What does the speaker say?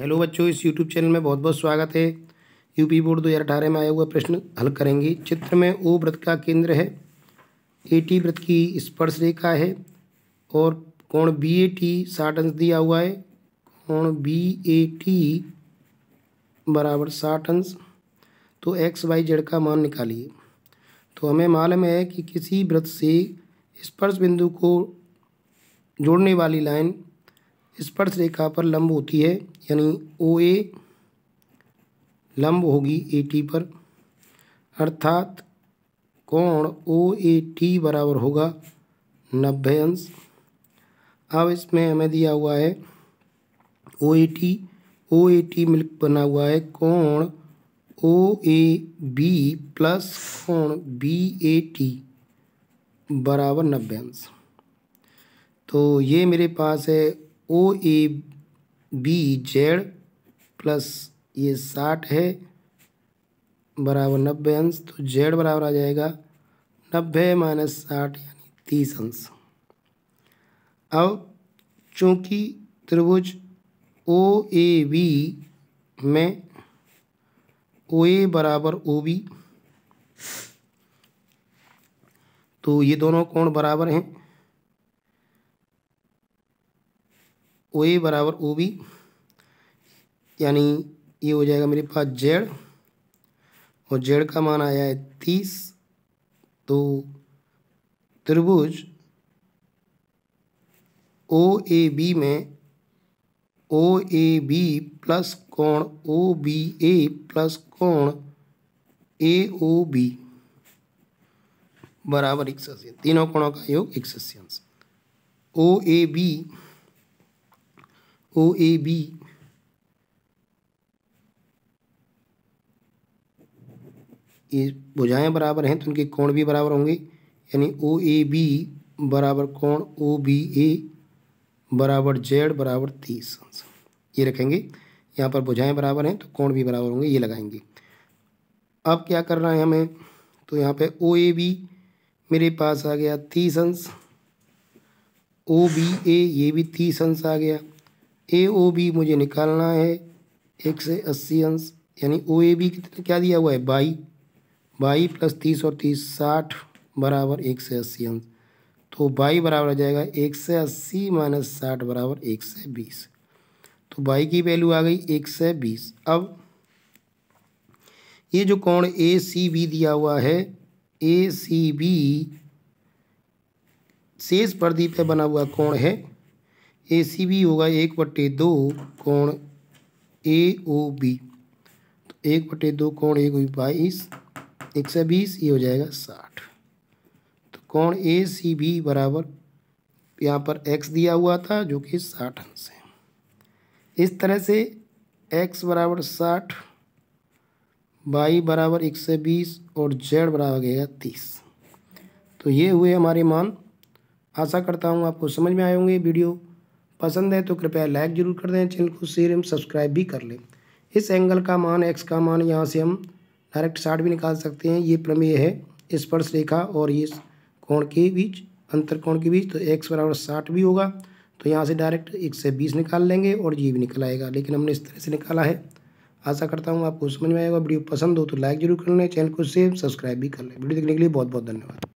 hello बच्चों इस YouTube channel में बहुत बहुत स्वागत है यूपी बोर्ड 2018 में आया हुआ प्रश्न हल करेंगे चित्र में ओ व्रत का केंद्र है ए टी व्रत की स्पर्श रेखा है और कोण बी ए टी साठ अंश दिया हुआ है कोण बी ए टी बराबर साठ अंश तो एक्स वाई जेड का मान निकालिए तो हमें मालूम है कि किसी व्रत से स्पर्श बिंदु को जोड़ने वाली लाइन स्पर्श रेखा पर लंब होती है यानी ओ ए लंब होगी ए टी पर अर्थात कोण ओ ए टी बराबर होगा नब्बे अंश अब इसमें हमें दिया हुआ है O A T O A T मिल्क बना हुआ है कोण ओ ए बी प्लस कोण बी ए टी बराबर नब्बे अंश तो ये मेरे पास है O A B Z plus ये साठ है बराबर नब्बे अंश तो जेड बराबर आ जाएगा नब्बे माइनस साठ यानी तीस अंश अब चूँकि त्रिभुज ओ ए बी में ओ ए बराबर ओ बी तो ये दोनों कोण बराबर हैं ओ ए बराबर ओ बी यानी ये हो जाएगा मेरे पास जेड और जेड का मान आया है तीस तो त्रिभुज ओ ए बी में ओ ए बी प्लस कोण ओ बी ए प्लस कोण ए ओ बी बराबर इक्सस तीनों कोणों का योग इक्सस ओ A B O A B ये भुजाएँ बराबर हैं तो उनके कोण भी बराबर होंगे यानी ओ ए बी बराबर कोण ओ बी ए बराबर जेड बराबर तीस ये रखेंगे यहाँ पर भुजाएँ बराबर हैं तो कोण भी बराबर होंगे ये लगाएंगे अब क्या करना है हमें तो यहाँ पे ओ ए बी मेरे पास आ गया तीस अंश ओ बी ए ये भी तीस अंश आ गया ए ओ बी मुझे निकालना है एक से अस्सी अंश यानी ओ ए बी क्या दिया हुआ है बाई बाई प्लस तीस और तीस साठ बराबर एक से अस्सी अंश तो बाई बराबर आ जाएगा एक से अस्सी माइनस साठ बराबर एक से बीस तो बाई की वैल्यू आ गई एक से बीस अब ये जो कोण ए सी बी दिया हुआ है ए सी बी शेष प्रदीप पे बना हुआ कोण है ए सी बी होगा एक बटे दो कोण ए ओ बी तो एक बटे दो कोण एक हुई बाईस एक सौ बीस ये हो जाएगा साठ तो कोण ए सी बी बराबर यहाँ पर एक्स दिया हुआ था जो कि साठ अंश है इस तरह से एक्स बराबर साठ बाई बराबर एक सौ बीस और जेड बराबर गया तीस तो ये हुए हमारे मान आशा करता हूँ आपको समझ में आए होंगे वीडियो पसंद है तो कृपया लाइक ज़रूर कर दें चैनल को शेयर एवं सब्सक्राइब भी कर लें इस एंगल का मान एक्स का मान यहाँ से हम डायरेक्ट साठ भी निकाल सकते हैं ये प्रमेय है स्पर्श रेखा और ये कोण के बीच अंतर कोण के बीच तो एक्स बराबर साठ भी होगा तो यहाँ से डायरेक्ट एक से बीस निकाल लेंगे और ये भी निकल आएगा लेकिन हमने इस तरह से निकाला है आशा करता हूँ आपको समझ में आएगा वीडियो पसंद हो तो लाइक जरूर कर लें चैनल को सेव सब्सक्राइब भी कर लें वीडियो देखने के लिए बहुत बहुत धन्यवाद